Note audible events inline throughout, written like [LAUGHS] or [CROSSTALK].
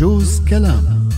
بجوز كلام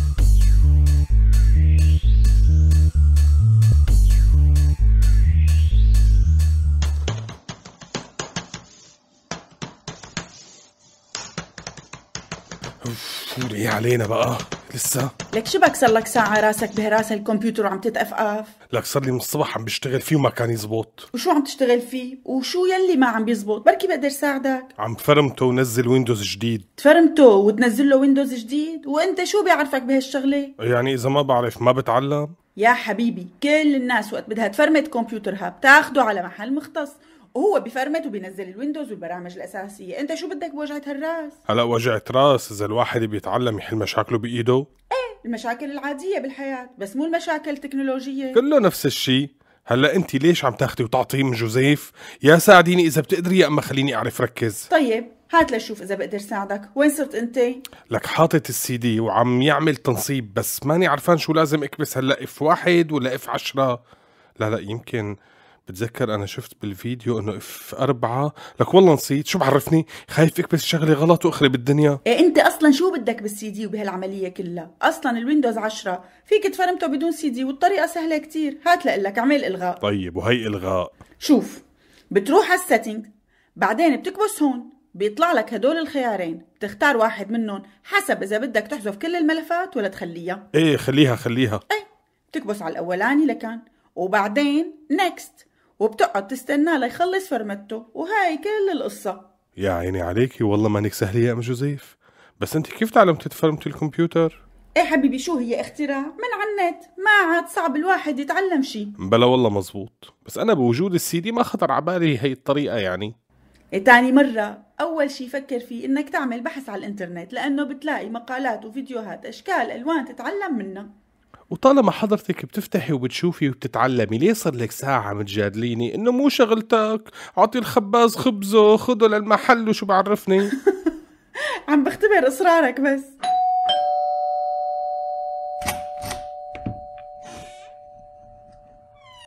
يا علينا بقى لسا لك شو بك صار لك ساعة راسك بهراس الكمبيوتر وعم تتأفقف؟ لك صار لي من الصبح عم بشتغل فيه وما كان يزبط وشو عم تشتغل فيه؟ وشو يلي ما عم بيزبط؟ بركي بقدر ساعدك عم فرمته ونزل ويندوز جديد تفرمته وتنزل له ويندوز جديد؟ وانت شو بيعرفك بهالشغلة؟ يعني إذا ما بعرف ما بتعلم؟ يا حبيبي كل الناس وقت بدها تفرمت كمبيوترها بتاخده على محل مختص وهو بفرمت وبينزل الويندوز والبرامج الاساسيه انت شو بدك بوجعه هالراس هلا وجعه راس اذا الواحد بيتعلم يحل مشاكله بايده ايه المشاكل العاديه بالحياه بس مو المشاكل التكنولوجيه كله نفس الشيء هلا انت ليش عم تاخذي وتعطي من جوزيف يا ساعديني اذا بتقدري يا اما خليني اعرف ركز طيب هات لشوف اذا بقدر ساعدك وين صرت انت لك حاطط السي دي وعم يعمل تنصيب بس ماني عرفان شو لازم اكبس هلا اف واحد ولا اف عشرة لا لا يمكن بتذكر انا شفت بالفيديو انه اف أربعة لك والله نسيت شو بعرفني خايف اكبس شغله غلط واخرب الدنيا إيه انت اصلا شو بدك بالسي دي وبهالعمليه كلها اصلا الويندوز 10 فيك تفرمته بدون سي دي والطريقه سهله كتير هات لك اعمل الغاء طيب وهي الغاء شوف بتروح على السيتنج بعدين بتكبس هون بيطلع لك هدول الخيارين بتختار واحد منهم حسب اذا بدك تحذف كل الملفات ولا تخليها ايه خليها خليها ايه بتكبس على الاولاني لكان وبعدين نكست وبتقعد تستناه ليخلص فرمته وهاي كل القصة يا عيني عليكي والله مانك سهلة يا أم جوزيف بس أنت كيف تعلمتي تفرمتي الكمبيوتر؟ ايه حبيبي شو هي اختراع من عنات ما عاد صعب الواحد يتعلم شي بلا والله مزبوط بس انا بوجود السي دي ما خطر على بالي هي الطريقه يعني إيه، تاني مرة أول شي فكر فيه إنك تعمل بحث على الإنترنت لأنه بتلاقي مقالات وفيديوهات أشكال ألوان تتعلم منها وطالما حضرتك بتفتحي وبتشوفي وبتتعلمي ليه صار لك ساعة متجادليني انه مو شغلتك اعطي الخباز خبزه خده للمحل وشو بعرفني [LAUGHS] عم بختبر اصرارك بس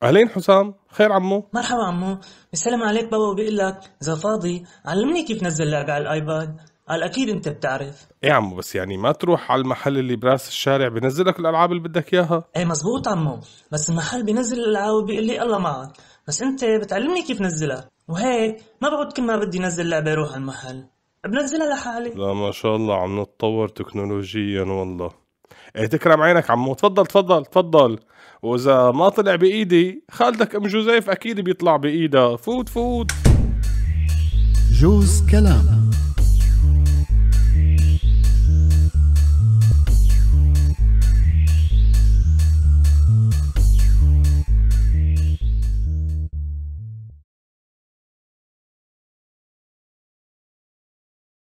اهلين حسام خير عمو مرحبا عمو بيسلم عليك بابا وبيقول لك اذا فاضي علمني كيف نزل لعبه على الايباد قال اكيد انت بتعرف ايه عمو بس يعني ما تروح على المحل اللي براس الشارع بنزل لك الالعاب اللي بدك اياها ايه مزبوط عمو بس المحل بنزل الالعاب وبيقول لي الله معك بس انت بتعلمني كيف نزلها وهيك ما بقعد كل ما بدي نزل لعبه اروح على المحل بنزلها لحالي لا ما شاء الله عم نتطور تكنولوجيا والله ايه تكرم عينك عمو تفضل تفضل تفضل واذا ما طلع بايدي خالدك ام جوزيف اكيد بيطلع بايدها فوت فوت جوز كلام